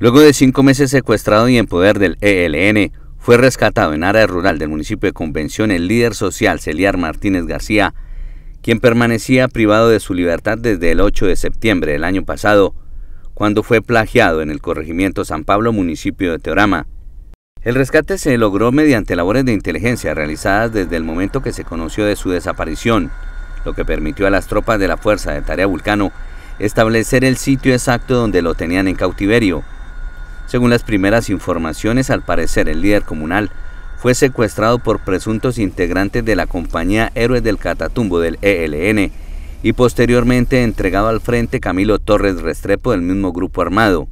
Luego de cinco meses secuestrado y en poder del ELN, fue rescatado en área rural del municipio de Convención el líder social Celiar Martínez García, quien permanecía privado de su libertad desde el 8 de septiembre del año pasado, cuando fue plagiado en el corregimiento San Pablo, municipio de Teorama. El rescate se logró mediante labores de inteligencia realizadas desde el momento que se conoció de su desaparición, lo que permitió a las tropas de la Fuerza de Tarea Vulcano establecer el sitio exacto donde lo tenían en cautiverio, según las primeras informaciones, al parecer el líder comunal fue secuestrado por presuntos integrantes de la compañía Héroes del Catatumbo del ELN y posteriormente entregado al frente Camilo Torres Restrepo del mismo grupo armado.